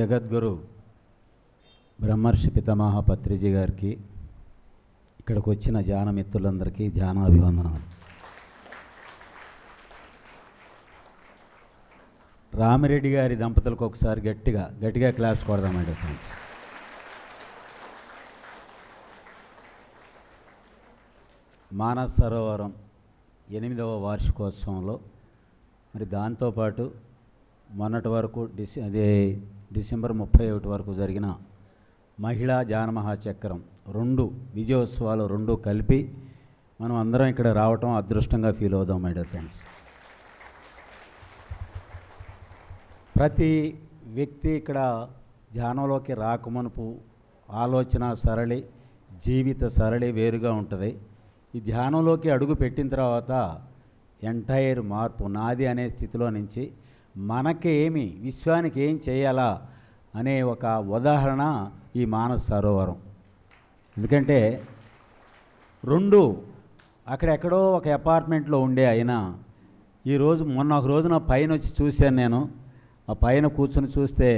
జగద్గురు బ్రహ్మర్షి పితమాహ పత్రిజీ గారికి ఇక్కడికి వచ్చిన ధ్యాన మిత్రులందరికీ ధ్యాన అభివందనాలు రామిరెడ్డి గారి దంపతులకు ఒకసారి గట్టిగా గట్టిగా క్లాప్స్ కొడదామండి ఫ్రెండ్స్ మానస సరోవరం ఎనిమిదవ వార్షికోత్సవంలో మరి దాంతోపాటు మొన్నటి వరకు డిసి అదే డిసెంబర్ ముప్పై ఒకటి వరకు జరిగిన మహిళా జానమహా చక్రం రెండు విజయోత్సవాలు రెండు కలిపి మనం అందరం ఇక్కడ రావటం అదృష్టంగా ఫీల్ అవుదాం మై డియర్ ఫ్రెండ్స్ ప్రతి వ్యక్తి ఇక్కడ ధ్యానంలోకి రాకమునుపు ఆలోచన సరళి జీవిత సరళి వేరుగా ఉంటుంది ఈ ధ్యానంలోకి అడుగు పెట్టిన తర్వాత ఎంటైర్ మార్పు నాది అనే స్థితిలో నుంచి మనకేమి విశ్వానికి ఏం చేయాలా అనే ఒక ఉదాహరణ ఈ మానస సరోవరం ఎందుకంటే రెండు అక్కడెక్కడో ఒక అపార్ట్మెంట్లో ఉండే ఆయన ఈరోజు మొన్న ఒక రోజున పైన వచ్చి చూశాను నేను ఆ పైన కూర్చుని చూస్తే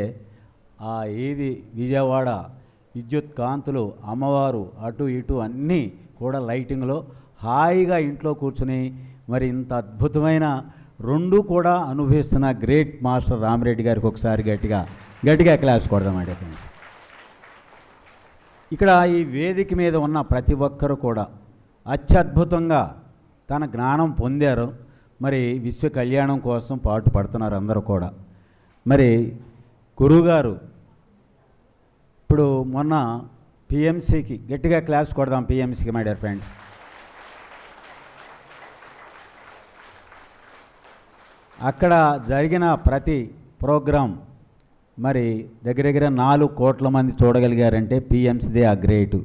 ఆ ఏది విజయవాడ విద్యుత్ కాంతులు అమ్మవారు అటు ఇటు అన్నీ కూడా లైటింగ్లో హాయిగా ఇంట్లో కూర్చుని మరి ఇంత అద్భుతమైన రెండు కూడా అనుభవిస్తున్న గ్రేట్ మాస్టర్ రామరెడ్డి గారికి ఒకసారి గట్టిగా గట్టిగా క్లాస్ కొడదామండి ఫ్రెండ్స్ ఇక్కడ ఈ వేదిక మీద ఉన్న ప్రతి ఒక్కరు కూడా అత్యద్భుతంగా తన జ్ఞానం పొందారు మరి విశ్వ కళ్యాణం కోసం పాటు పడుతున్నారు అందరూ కూడా మరి గురువుగారు ఇప్పుడు మొన్న పిఎంసీకి గట్టిగా క్లాస్ కొడదాం పిఎంసీకి మై డియర్ ఫ్రెండ్స్ అక్కడ జరిగిన ప్రతి ప్రోగ్రాం మరి దగ్గర దగ్గర నాలుగు కోట్ల మంది చూడగలిగారంటే పిఎంసీదే ఆ గ్రేటు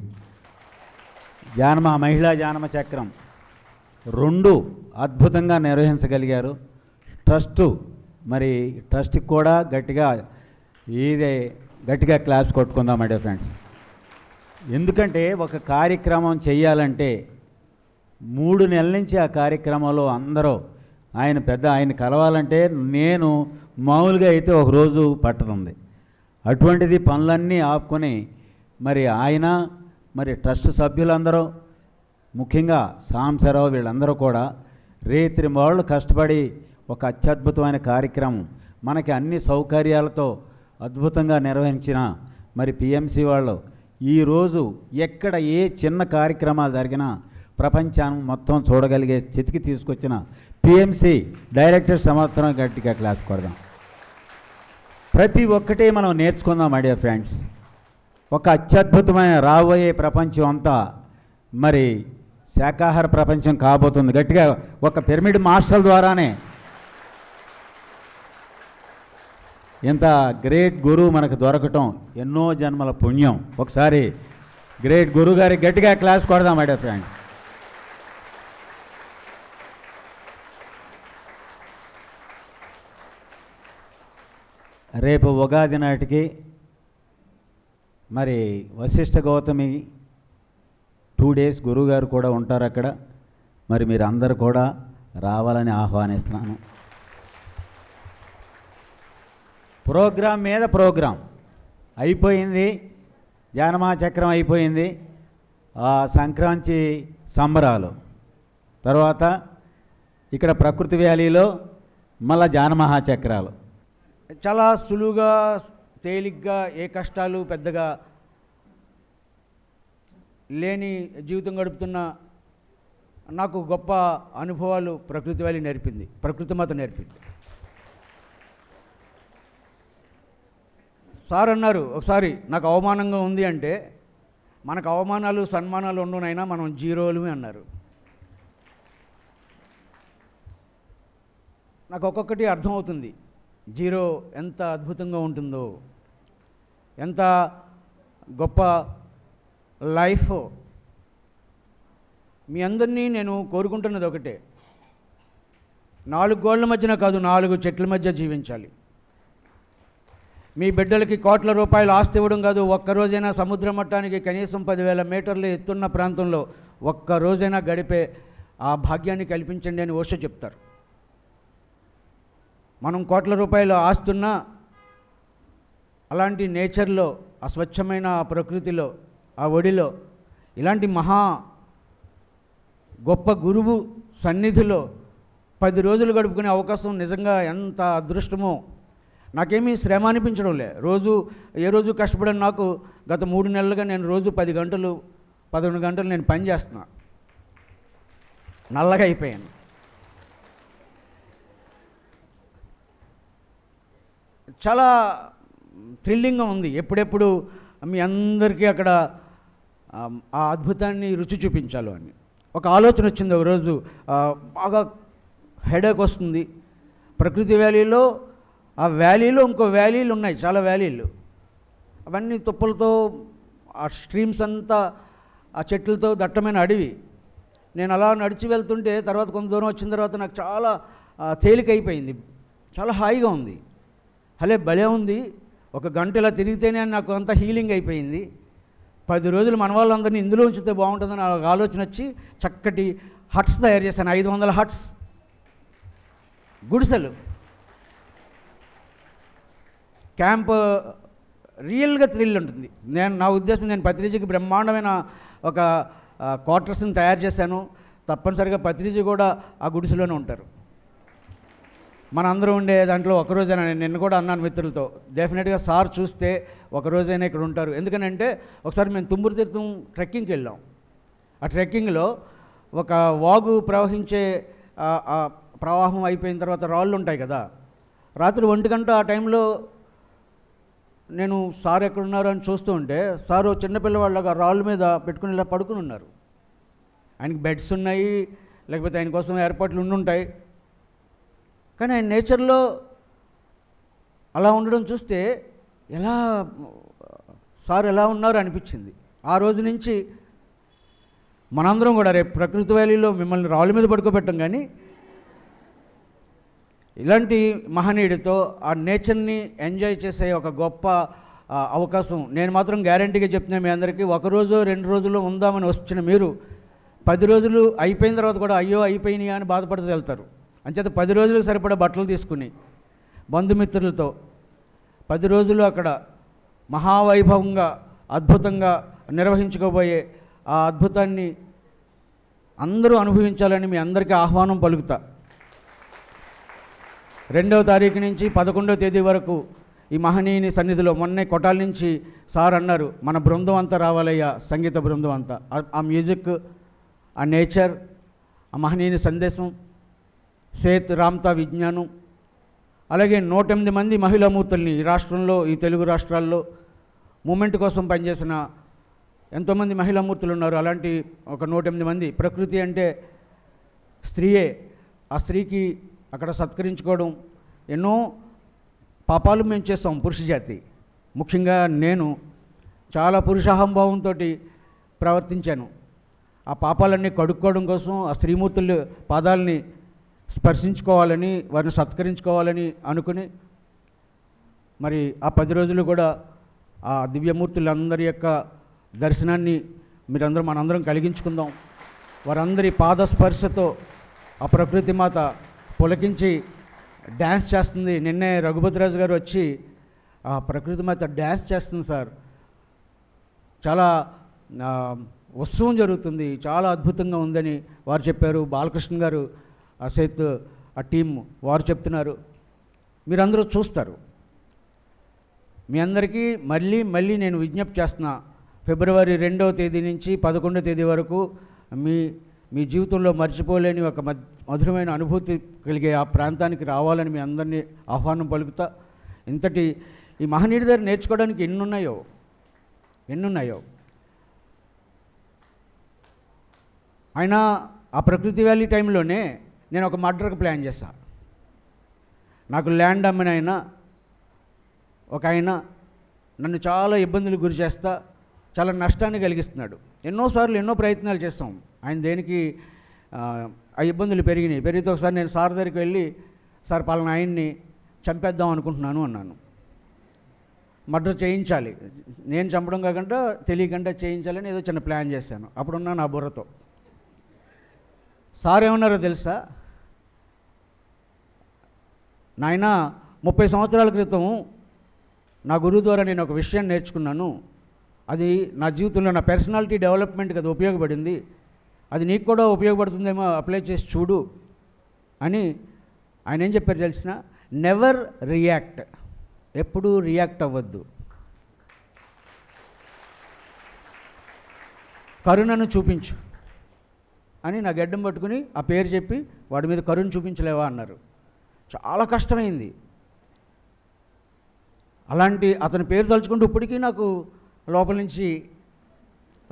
జానమ మహిళా జానమ చక్రం రెండు అద్భుతంగా నిర్వహించగలిగారు ట్రస్టు మరి ట్రస్ట్కి కూడా గట్టిగా ఇదే గట్టిగా క్లాస్ కొట్టుకుందాం అంటే ఫ్రెండ్స్ ఎందుకంటే ఒక కార్యక్రమం చేయాలంటే మూడు నెలల నుంచి ఆ కార్యక్రమంలో అందరూ ఆయన పెద్ద ఆయన కలవాలంటే నేను మామూలుగా అయితే ఒకరోజు పట్టనుంది అటువంటిది పనులన్నీ ఆపుకొని మరి ఆయన మరి ట్రస్ట్ సభ్యులందరూ ముఖ్యంగా సాంసరావు వీళ్ళందరూ కూడా రేత్రి మాళ్ళు కష్టపడి ఒక అత్యద్భుతమైన కార్యక్రమం మనకి అన్ని సౌకర్యాలతో అద్భుతంగా నిర్వహించిన మరి పిఎంసి వాళ్ళు ఈరోజు ఎక్కడ ఏ చిన్న కార్యక్రమాలు జరిగినా ప్రపంచాన్ని మొత్తం చూడగలిగే స్థితికి తీసుకొచ్చిన పిఎంసి డైరెక్టర్ సంవత్సరం గట్టిగా క్లాస్ కొడదాం ప్రతి ఒక్కటే మనం నేర్చుకుందాం మై డియర్ ఫ్రెండ్స్ ఒక అత్యద్భుతమైన రాబోయే ప్రపంచం అంతా మరి శాకాహార ప్రపంచం కాబోతుంది గట్టిగా ఒక పిరమిడ్ మాస్టర్ ద్వారానే ఇంత గ్రేట్ గురువు మనకు దొరకటం ఎన్నో జన్మల పుణ్యం ఒకసారి గ్రేట్ గురువు గారికి గట్టిగా క్లాస్ కొడదాం మై డియర్ ఫ్రెండ్స్ రేపు ఉగాది నాటికి మరి వశిష్ఠ గౌతమి టూ డేస్ గురువుగారు కూడా ఉంటారు అక్కడ మరి మీరు అందరు కూడా రావాలని ఆహ్వానిస్తున్నాను ప్రోగ్రాం మీద ప్రోగ్రాం అయిపోయింది జానమా చక్రం అయిపోయింది సంక్రాంతి సంబరాలు తర్వాత ఇక్కడ ప్రకృతి వ్యాలీలో మళ్ళా జానమహాచక్రాలు చాలా సులువుగా తేలిగ్గా ఏ కష్టాలు పెద్దగా లేని జీవితం గడుపుతున్న నాకు గొప్ప అనుభవాలు ప్రకృతి వాళ్ళు నేర్పింది ప్రకృతి మాత నేర్పింది సార్ అన్నారు ఒకసారి నాకు అవమానంగా ఉంది అంటే మనకు అవమానాలు సన్మానాలు ఉండునైనా మనం జీరోలు అన్నారు నాకు ఒక్కొక్కటి అర్థమవుతుంది జీరో ఎంత అద్భుతంగా ఉంటుందో ఎంత గొప్ప లైఫ్ మీ అందరినీ నేను కోరుకుంటున్నది ఒకటే నాలుగు గోళ్ల మధ్యన కాదు నాలుగు చెట్ల మధ్య జీవించాలి మీ బిడ్డలకి కోట్ల రూపాయలు ఆస్తి ఇవ్వడం కాదు ఒక్కరోజైనా సముద్ర మట్టానికి కనీసం పదివేల మీటర్లు ఎత్తున్న ప్రాంతంలో ఒక్కరోజైనా గడిపే ఆ భాగ్యాన్ని కల్పించండి అని ఓష చెప్తారు మనం కోట్ల రూపాయలు ఆస్తున్నా అలాంటి నేచర్లో ఆ స్వచ్ఛమైన ప్రకృతిలో ఆ ఒడిలో ఇలాంటి మహా గొప్ప గురువు సన్నిధిలో పది రోజులు గడుపుకునే అవకాశం నిజంగా ఎంత అదృష్టమో నాకేమీ శ్రమ అనిపించడం లే రోజు ఏ రోజు కష్టపడని నాకు గత మూడు నెలలుగా నేను రోజు పది గంటలు పదకొండు గంటలు నేను పని నల్లగా అయిపోయాను చాలా థ్రిల్లింగ్గా ఉంది ఎప్పుడెప్పుడు మీ అందరికీ అక్కడ ఆ అద్భుతాన్ని రుచి చూపించాలో అని ఒక ఆలోచన వచ్చింది ఒకరోజు బాగా హెడేక్ వస్తుంది ప్రకృతి వ్యాలీలో ఆ వ్యాలీలో ఇంకో వ్యాలీలు ఉన్నాయి చాలా వ్యాలీలు అవన్నీ తుప్పలతో ఆ స్ట్రీమ్స్ అంతా ఆ చెట్లతో దట్టమైన అడవి నేను అలా నడిచి వెళ్తుంటే తర్వాత కొంత దూరం వచ్చిన తర్వాత నాకు చాలా తేలికైపోయింది చాలా హాయిగా ఉంది హలే భలే ఉంది ఒక గంట ఇలా తిరిగితేనే నాకు అంత హీలింగ్ అయిపోయింది పది రోజులు మన వాళ్ళందరినీ ఇందులో ఉంచితే బాగుంటుందని ఒక ఆలోచన వచ్చి చక్కటి హట్స్ తయారు చేశాను ఐదు వందల హట్స్ గుడిసెలు క్యాంప్ రియల్గా థ్రిల్ ఉంటుంది నేను నా ఉద్దేశం నేను పత్రిజకి బ్రహ్మాండమైన ఒక క్వార్టర్స్ని తయారు చేశాను తప్పనిసరిగా పత్రిజీ కూడా ఆ గుడిసెలోనే ఉంటారు మనందరూ ఉండే దాంట్లో ఒకరోజైనా నేను నిన్న కూడా అన్నాను మిత్రులతో డెఫినెట్గా సార్ చూస్తే ఒకరోజైనా ఇక్కడ ఉంటారు ఎందుకనంటే ఒకసారి మేము తుమ్మురు తీర్థం ట్రెక్కింగ్కి వెళ్ళాం ఆ ట్రెక్కింగ్లో ఒక వాగు ప్రవహించే ప్రవాహం అయిపోయిన తర్వాత రాళ్ళు ఉంటాయి కదా రాత్రి ఒంటి గంట ఆ టైంలో నేను సార్ ఎక్కడున్నారు అని చూస్తూ ఉంటే సారు చిన్నపిల్లవాళ్ళగా రాళ్ళ మీద పెట్టుకుని ఇలా పడుకుని ఉన్నారు ఆయనకి బెడ్స్ ఉన్నాయి లేకపోతే ఆయన కోసం ఏర్పాట్లు ఉండుంటాయి కానీ ఆయన నేచర్లో అలా ఉండడం చూస్తే ఎలా సార్ ఎలా ఉన్నారు అనిపించింది ఆ రోజు నుంచి మనందరం కూడా రేపు ప్రకృతి వ్యాలీలో మిమ్మల్ని రాళ్ళ మీద పడుకోబెట్టం కానీ ఇలాంటి మహనీయుడితో ఆ నేచర్ని ఎంజాయ్ చేసే ఒక గొప్ప అవకాశం నేను మాత్రం గ్యారంటీగా చెప్తున్నా మీ అందరికీ ఒకరోజు రెండు రోజులు ఉందామని వచ్చిన మీరు పది రోజులు అయిపోయిన తర్వాత కూడా అయ్యో అయిపోయినాయా అని బాధపడితే వెళ్తారు అంచేత పది రోజులకు సరిపడా బట్టలు తీసుకుని బంధుమిత్రులతో పది రోజులు అక్కడ మహావైభవంగా అద్భుతంగా నిర్వహించుకోబోయే ఆ అద్భుతాన్ని అందరూ అనుభవించాలని మీ అందరికీ ఆహ్వానం పలుకుతా రెండవ తారీఖు నుంచి పదకొండవ తేదీ వరకు ఈ మహనీయుని సన్నిధిలో మొన్నే కొటాల నుంచి సార్ అన్నారు మన బృందం అంతా రావాలయ్యా సంగీత బృందం అంతా ఆ మ్యూజిక్ ఆ నేచర్ ఆ మహనీయుని సందేశం సేత్ రామ్తా విజ్ఞానం అలాగే నూట ఎనిమిది మంది మహిళామూర్తుల్ని ఈ రాష్ట్రంలో ఈ తెలుగు రాష్ట్రాల్లో మూమెంట్ కోసం పనిచేసిన ఎంతోమంది మహిళామూర్తులు ఉన్నారు అలాంటి ఒక నూట ఎనిమిది మంది ప్రకృతి అంటే స్త్రీయే ఆ స్త్రీకి అక్కడ సత్కరించుకోవడం ఎన్నో పాపాలు మేము చేస్తాం పురుష జాతి ముఖ్యంగా నేను చాలా పురుషాహంభావంతో ప్రవర్తించాను ఆ పాపాలన్నీ కడుక్కోవడం కోసం ఆ స్త్రీమూర్తుల పాదాలని స్పర్శించుకోవాలని వారిని సత్కరించుకోవాలని అనుకుని మరి ఆ పది రోజులు కూడా ఆ దివ్యమూర్తులందరి యొక్క దర్శనాన్ని మీరందరూ మనందరం కలిగించుకుందాం వారందరి పాదస్పర్శతో ఆ ప్రకృతి మాత పులకించి డ్యాన్స్ చేస్తుంది నిన్నే రఘుపతిరాజు గారు వచ్చి ఆ ప్రకృతి మాత డ్యాన్స్ చేస్తుంది సార్ చాలా ఉత్సవం జరుగుతుంది చాలా అద్భుతంగా ఉందని వారు చెప్పారు బాలకృష్ణ గారు అసైత్ ఆ టీం వారు చెప్తున్నారు మీరందరూ చూస్తారు మీ అందరికీ మళ్ళీ మళ్ళీ నేను విజ్ఞప్తి చేస్తున్నా ఫిబ్రవరి రెండవ తేదీ నుంచి పదకొండో తేదీ వరకు మీ మీ జీవితంలో మర్చిపోలేని ఒక మధురమైన అనుభూతి కలిగే ఆ ప్రాంతానికి రావాలని మీ అందరినీ ఆహ్వానం పలుకుతా ఇంతటి ఈ మహనీయుడి దగ్గర నేర్చుకోవడానికి ఎన్నున్నాయో ఎన్నున్నాయో ఆయన ఆ ప్రకృతి వ్యాలీ టైంలోనే నేను ఒక మర్డర్కి ప్లాన్ చేస్తా నాకు ల్యాండ్ అమ్మిన ఆయన ఒక ఆయన నన్ను చాలా ఇబ్బందులు గురి చేస్తా చాలా నష్టాన్ని కలిగిస్తున్నాడు ఎన్నోసార్లు ఎన్నో ప్రయత్నాలు చేస్తాం ఆయన దేనికి ఆ ఇబ్బందులు పెరిగినాయి పెరిగితే ఒకసారి నేను సార్ దగ్గరికి వెళ్ళి సార్ పలానా ఆయన్ని చంపేద్దాం అనుకుంటున్నాను అన్నాను మర్డర్ చేయించాలి నేను చంపడం కాకుండా తెలియకుండా చేయించాలని ఏదో చిన్న ప్లాన్ చేశాను అప్పుడున్నా నా బుర్రతో సార్ ఏమన్నారో తెలుసా నాయన ముప్పై సంవత్సరాల క్రితం నా గురువు ద్వారా నేను ఒక విషయం నేర్చుకున్నాను అది నా జీవితంలో నా పర్సనాలిటీ డెవలప్మెంట్కి అది ఉపయోగపడింది అది నీకు కూడా ఉపయోగపడుతుందేమో అప్లై చేసి చూడు అని ఆయన ఏం చెప్పారు తెలిసిన నెవర్ రియాక్ట్ ఎప్పుడూ రియాక్ట్ అవ్వద్దు కరుణను చూపించు అని నా గడ్డం పట్టుకుని ఆ పేరు చెప్పి వాడి మీద కరుణ చూపించలేవా అన్నారు చాలా కష్టమైంది అలాంటి అతని పేరు తలుచుకుంటూ ఇప్పటికీ నాకు లోపల నుంచి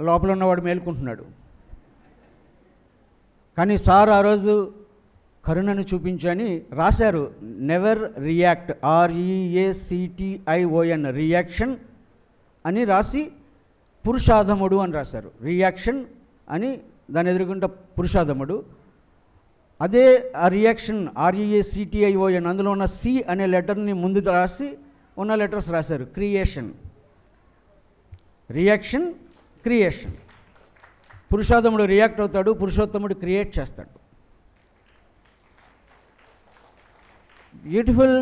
లోపల ఉన్నవాడు మేలుకుంటున్నాడు కానీ సార్ ఆ రోజు కరుణను చూపించని రాశారు నెవర్ రియాక్ట్ ఆర్ఈఏసిటిఐఓఎన్ రియాక్షన్ అని రాసి పురుషాధముడు అని రాశారు రియాక్షన్ అని దాని ఎదుర్కొంటే పురుషాధముడు అదే ఆ రియాక్షన్ సిటిఐఓఎన్ e అందులో ఉన్న సి అనే లెటర్ని ముందు రాసి ఉన్న లెటర్స్ రాశారు క్రియేషన్ రియాక్షన్ క్రియేషన్ పురుషోత్తముడు రియాక్ట్ అవుతాడు పురుషోత్తముడు క్రియేట్ చేస్తాడు బ్యూటిఫుల్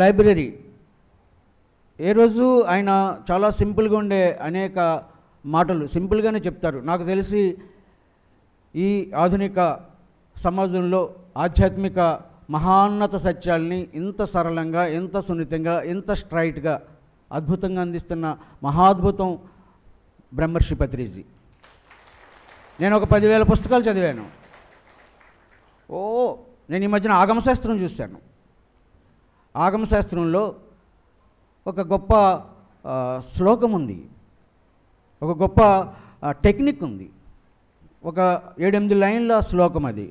లైబ్రరీ ఏ రోజు ఆయన చాలా సింపుల్గా ఉండే అనేక మాటలు సింపుల్గానే చెప్తారు నాకు తెలిసి ఈ ఆధునిక సమాజంలో ఆధ్యాత్మిక మహాన్నత సత్యాల్ని ఇంత సరళంగా ఇంత సున్నితంగా ఇంత స్ట్రైట్గా అద్భుతంగా అందిస్తున్న మహాద్భుతం బ్రహ్మర్షి పత్రిజీ నేను ఒక పదివేల పుస్తకాలు చదివాను ఓ నేను ఈ మధ్యన ఆగమశాస్త్రం చూశాను ఆగమశాస్త్రంలో ఒక గొప్ప శ్లోకం ఉంది ఒక గొప్ప టెక్నిక్ ఉంది ఒక ఏడెనిమిది లైన్ల శ్లోకం అది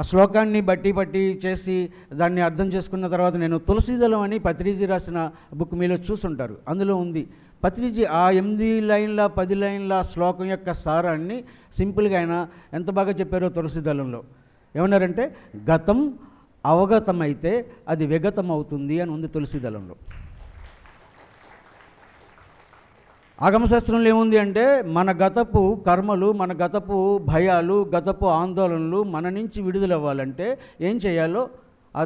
ఆ శ్లోకాన్ని బట్టి బట్టి చేసి దాన్ని అర్థం చేసుకున్న తర్వాత నేను దళం అని పత్రిజీ రాసిన బుక్ మీలో చూసుంటారు అందులో ఉంది పత్రిజీ ఆ ఎనిమిది లైన్ల పది లైన్ల శ్లోకం యొక్క సారాన్ని సింపుల్గా ఆయన ఎంత బాగా చెప్పారో తులసీదళంలో ఏమన్నారంటే గతం అవగతమైతే అది విగతం అవుతుంది అని ఉంది దళంలో ఆగమశాస్త్రంలో ఏముంది అంటే మన గతపు కర్మలు మన గతపు భయాలు గతపు ఆందోళనలు మన నుంచి విడుదలవ్వాలంటే ఏం చేయాలో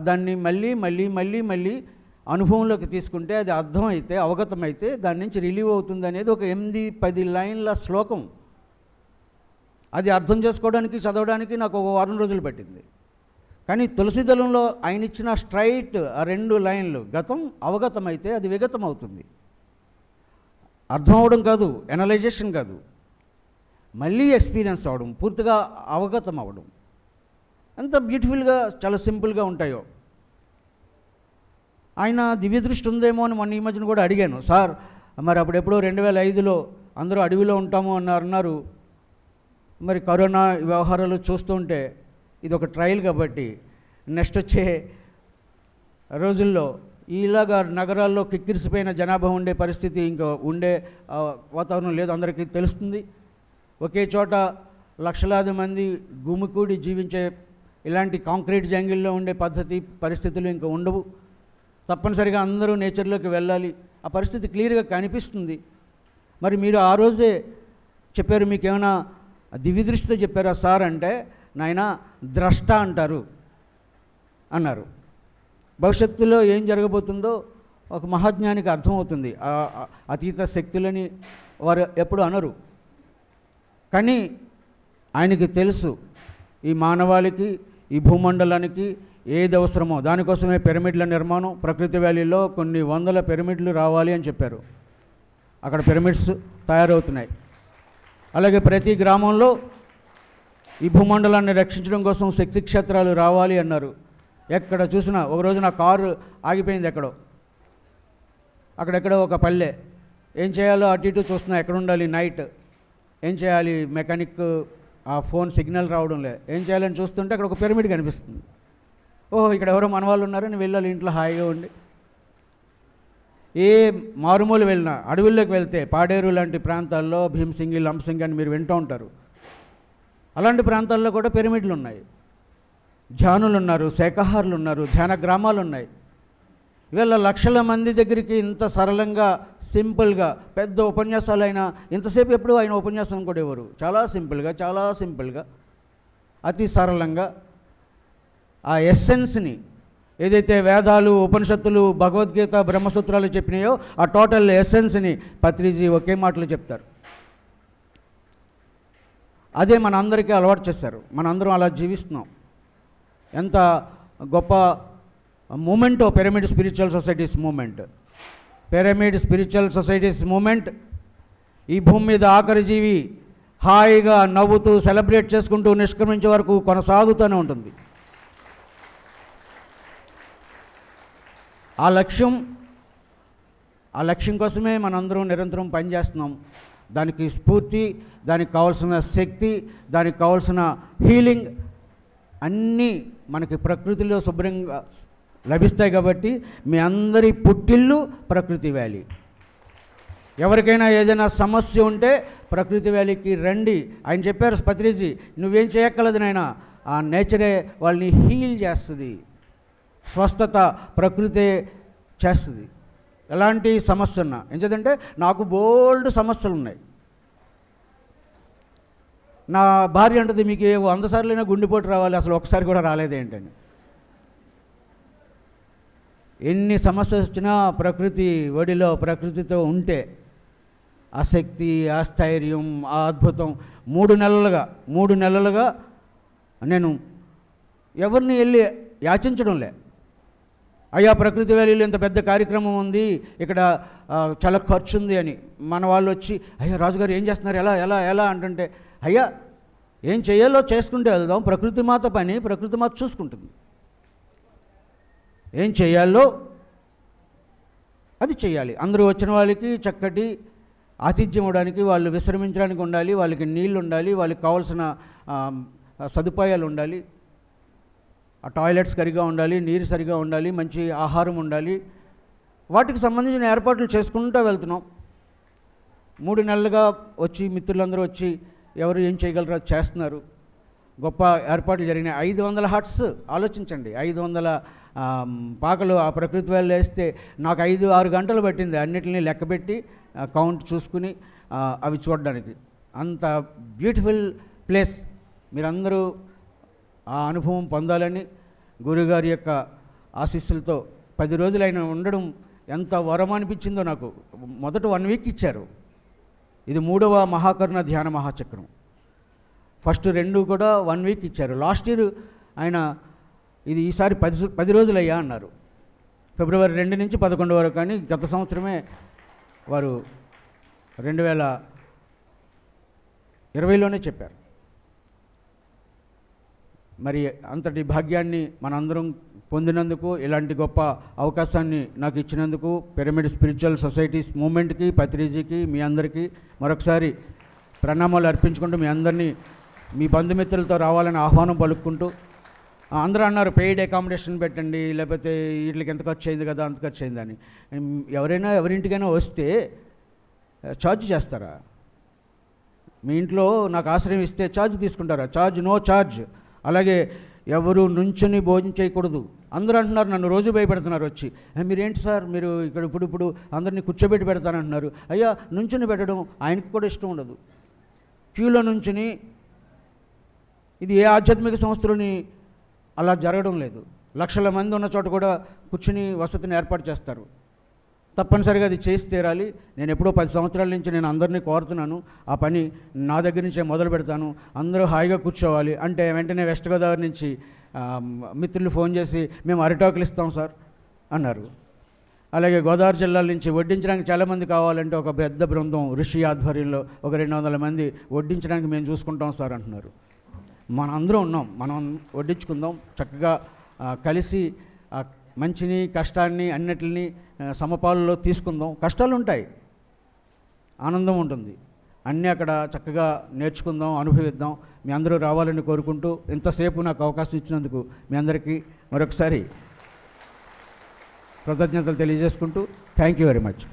దాన్ని మళ్ళీ మళ్ళీ మళ్ళీ మళ్ళీ అనుభవంలోకి తీసుకుంటే అది అర్థమైతే అవగతమైతే దాని నుంచి రిలీవ్ అవుతుంది అనేది ఒక ఎనిమిది పది లైన్ల శ్లోకం అది అర్థం చేసుకోవడానికి చదవడానికి నాకు ఒక వారం రోజులు పట్టింది కానీ తులసిదళంలో ఆయన ఇచ్చిన స్ట్రైట్ ఆ రెండు లైన్లు గతం అవగతమైతే అది విగతం అవుతుంది అర్థం అవడం కాదు ఎనలైజేషన్ కాదు మళ్ళీ ఎక్స్పీరియన్స్ అవడం పూర్తిగా అవగతం అవడం ఎంత బ్యూటిఫుల్గా చాలా సింపుల్గా ఉంటాయో ఆయన దివ్య దృష్టి ఉందేమో అని మొన్న ఈ మధ్యన కూడా అడిగాను సార్ మరి అప్పుడెప్పుడో రెండు వేల ఐదులో అందరూ అడవిలో ఉంటాము అన్నారు అన్నారు మరి కరోనా వ్యవహారాలు చూస్తుంటే ఇది ఒక ట్రయల్ కాబట్టి నెక్స్ట్ వచ్చే రోజుల్లో ఇలాగ నగరాల్లో కిక్కిరిసిపోయిన జనాభా ఉండే పరిస్థితి ఇంకా ఉండే వాతావరణం లేదు అందరికీ తెలుస్తుంది ఒకే చోట లక్షలాది మంది గుమికూడి జీవించే ఇలాంటి కాంక్రీట్ జంగిల్లో ఉండే పద్ధతి పరిస్థితులు ఇంకా ఉండవు తప్పనిసరిగా అందరూ నేచర్లోకి వెళ్ళాలి ఆ పరిస్థితి క్లియర్గా కనిపిస్తుంది మరి మీరు ఆ రోజే చెప్పారు మీకేమైనా ఏమైనా దివిదృష్టితో చెప్పారా సార్ అంటే నాయన ద్రష్ట అంటారు అన్నారు భవిష్యత్తులో ఏం జరగబోతుందో ఒక మహాజ్ఞానికి అర్థమవుతుంది అతీత శక్తులని వారు ఎప్పుడు అనరు కానీ ఆయనకి తెలుసు ఈ మానవాళికి ఈ భూమండలానికి ఏది అవసరమో దానికోసమే పిరమిడ్ల నిర్మాణం ప్రకృతి వ్యాలీలో కొన్ని వందల పిరమిడ్లు రావాలి అని చెప్పారు అక్కడ పిరమిడ్స్ తయారవుతున్నాయి అలాగే ప్రతి గ్రామంలో ఈ భూమండలాన్ని రక్షించడం కోసం శక్తి క్షేత్రాలు రావాలి అన్నారు ఎక్కడ చూసినా ఒకరోజు నా కారు ఆగిపోయింది ఎక్కడో అక్కడెక్కడో ఒక పల్లె ఏం చేయాలో అటు ఇటు చూస్తున్నా ఎక్కడ ఉండాలి నైట్ ఏం చేయాలి మెకానిక్ ఆ ఫోన్ సిగ్నల్ రావడం లే ఏం చేయాలని చూస్తుంటే అక్కడ ఒక పిరమిడ్ కనిపిస్తుంది ఓహో ఇక్కడ ఎవరో మనవాళ్ళు ఉన్నారో నేను వెళ్ళాలి ఇంట్లో హాయిగా ఉండి ఏ మారుమూలు వెళ్ళినా అడవుల్లోకి వెళ్తే పాడేరు లాంటి ప్రాంతాల్లో భీమ్సింగి లంసింగ్ అని మీరు వింటూ ఉంటారు అలాంటి ప్రాంతాల్లో కూడా పిరమిడ్లు ఉన్నాయి ధ్యానులు ఉన్నారు శాఖాహారులు ఉన్నారు ధ్యాన గ్రామాలు ఉన్నాయి వీళ్ళ లక్షల మంది దగ్గరికి ఇంత సరళంగా సింపుల్గా పెద్ద ఉపన్యాసాలు అయినా ఇంతసేపు ఎప్పుడు ఆయన ఉపన్యాసం కూడా ఇవ్వరు చాలా సింపుల్గా చాలా సింపుల్గా అతి సరళంగా ఆ ఎస్సెన్స్ని ఏదైతే వేదాలు ఉపనిషత్తులు భగవద్గీత బ్రహ్మసూత్రాలు చెప్పినాయో ఆ టోటల్ ఎస్సెన్స్ని పత్రిజీ ఒకే మాటలు చెప్తారు అదే మన అందరికీ అలవాటు చేస్తారు మనందరం అలా జీవిస్తున్నాం ఎంత గొప్ప moment pyramid spiritual societies moment pyramid spiritual societies moment ఈ భూమి మీద ఆఖరి జీవి హాయిగా నవ్వుతూ సెలబ్రేట్ చేసుకుంటూ నిష్క్రమించే వరకు కొనసాగుతూనే ఉంటుంది ఆ లక్ష్యం ఆ లక్ష్యం కోసమే మనందరం నిరంతరం పనిచేస్తున్నాం దానికి స్ఫూర్తి దానికి కావాల్సిన శక్తి దానికి కావాల్సిన హీలింగ్ అన్నీ మనకి ప్రకృతిలో శుభ్రంగా లభిస్తాయి కాబట్టి మీ అందరి పుట్టిల్లు ప్రకృతి వ్యాలీ ఎవరికైనా ఏదైనా సమస్య ఉంటే ప్రకృతి వ్యాలీకి రండి ఆయన చెప్పారు పత్రిజీ నువ్వేం చేయక్కలేదు నాయన ఆ నేచరే వాళ్ళని హీల్ చేస్తుంది స్వస్థత ప్రకృతే చేస్తుంది ఎలాంటి సమస్య ఉన్నా ఎందుకంటే నాకు బోల్డ్ సమస్యలు ఉన్నాయి నా భార్య అంటది మీకు వంద సార్లైనా గుండెపోటు రావాలి అసలు ఒకసారి కూడా రాలేదేంటని ఎన్ని సమస్యలు వచ్చినా ప్రకృతి ఒడిలో ప్రకృతితో ఉంటే ఆసక్తి ఆస్థైర్యం ఆ అద్భుతం మూడు నెలలుగా మూడు నెలలుగా నేను ఎవరిని వెళ్ళి యాచించడంలే అయ్యా ప్రకృతి వ్యాలీలో ఇంత పెద్ద కార్యక్రమం ఉంది ఇక్కడ చాలా ఖర్చు ఉంది అని మన వాళ్ళు వచ్చి అయ్యా రాజుగారు ఏం చేస్తున్నారు ఎలా ఎలా ఎలా అంటుంటే అయ్యా ఏం చేయాలో చేసుకుంటూ వెళ్దాం ప్రకృతి మాత పని ప్రకృతి మాత చూసుకుంటుంది ఏం చేయాలో అది చేయాలి అందరూ వచ్చిన వాళ్ళకి చక్కటి ఆతిథ్యం ఇవ్వడానికి వాళ్ళు విశ్రమించడానికి ఉండాలి వాళ్ళకి నీళ్ళు ఉండాలి వాళ్ళకి కావాల్సిన సదుపాయాలు ఉండాలి ఆ టాయిలెట్స్ సరిగా ఉండాలి నీరు సరిగా ఉండాలి మంచి ఆహారం ఉండాలి వాటికి సంబంధించిన ఏర్పాట్లు చేసుకుంటూ వెళ్తున్నాం మూడు నెలలుగా వచ్చి మిత్రులందరూ వచ్చి ఎవరు ఏం చేయగలరో చేస్తున్నారు గొప్ప ఏర్పాట్లు జరిగినాయి ఐదు వందల హట్స్ ఆలోచించండి ఐదు వందల పాకలు ఆ ప్రకృతి వల్ల వేస్తే నాకు ఐదు ఆరు గంటలు పట్టింది అన్నిటిని లెక్కబెట్టి కౌంట్ చూసుకుని అవి చూడడానికి అంత బ్యూటిఫుల్ ప్లేస్ మీరందరూ ఆ అనుభవం పొందాలని గురుగారి యొక్క ఆశీస్సులతో పది రోజులు ఆయన ఉండడం ఎంత వరం అనిపించిందో నాకు మొదట వన్ వీక్ ఇచ్చారు ఇది మూడవ మహాకరుణ ధ్యాన మహాచక్రం ఫస్ట్ రెండు కూడా వన్ వీక్ ఇచ్చారు లాస్ట్ ఇయర్ ఆయన ఇది ఈసారి పది పది రోజులయ్యా అన్నారు ఫిబ్రవరి రెండు నుంచి పదకొండు వరకు కానీ గత సంవత్సరమే వారు రెండు వేల ఇరవైలోనే చెప్పారు మరి అంతటి భాగ్యాన్ని మనందరం పొందినందుకు ఇలాంటి గొప్ప అవకాశాన్ని నాకు ఇచ్చినందుకు పిరమిడ్ స్పిరిచువల్ సొసైటీస్ మూమెంట్కి పత్రిజీకి మీ అందరికీ మరొకసారి ప్రణామాలు అర్పించుకుంటూ మీ అందరినీ మీ బంధుమిత్రులతో రావాలని ఆహ్వానం పలుకుంటూ అందరూ అన్నారు పెయిడ్ అకామిడేషన్ పెట్టండి లేకపోతే వీటికి ఎంత ఖర్చు అయింది కదా అంత ఖర్చు అయిందని ఎవరైనా ఎవరింటికైనా వస్తే ఛార్జ్ చేస్తారా మీ ఇంట్లో నాకు ఆశ్రయం ఇస్తే ఛార్జ్ తీసుకుంటారా ఛార్జ్ నో ఛార్జ్ అలాగే ఎవరు నుంచొని భోజనం చేయకూడదు అందరూ అంటున్నారు నన్ను రోజు భయపెడుతున్నారు వచ్చి మీరేంటి సార్ మీరు ఇక్కడ ఇప్పుడు ఇప్పుడు అందరినీ కూర్చోబెట్టి పెడతానంటున్నారు అయ్యా నుంచుని పెట్టడం ఆయనకు కూడా ఇష్టం ఉండదు క్యూలో నుంచుని ఇది ఏ ఆధ్యాత్మిక సంస్థలోని అలా జరగడం లేదు లక్షల మంది ఉన్న చోట కూడా కూర్చుని వసతిని ఏర్పాటు చేస్తారు తప్పనిసరిగా అది చేసి తీరాలి నేను ఎప్పుడో పది సంవత్సరాల నుంచి నేను అందరినీ కోరుతున్నాను ఆ పని నా దగ్గర నుంచే మొదలు పెడతాను అందరూ హాయిగా కూర్చోవాలి అంటే వెంటనే వెస్ట్ గోదావరి నుంచి మిత్రులు ఫోన్ చేసి మేము అరిటాకులు ఇస్తాం సార్ అన్నారు అలాగే గోదావరి జిల్లాల నుంచి వడ్డించడానికి చాలామంది కావాలంటే ఒక పెద్ద బృందం ఋషి ఆధ్వర్యంలో ఒక రెండు వందల మంది వడ్డించడానికి మేము చూసుకుంటాం సార్ అంటున్నారు మనం అందరం ఉన్నాం మనం వడ్డించుకుందాం చక్కగా కలిసి మంచిని కష్టాన్ని అన్నిటిని సమపాలలో తీసుకుందాం కష్టాలు ఉంటాయి ఆనందం ఉంటుంది అన్నీ అక్కడ చక్కగా నేర్చుకుందాం అనుభవిద్దాం మీ అందరూ రావాలని కోరుకుంటూ ఇంతసేపు నాకు అవకాశం ఇచ్చినందుకు మీ అందరికీ మరొకసారి కృతజ్ఞతలు తెలియజేసుకుంటూ థ్యాంక్ యూ వెరీ మచ్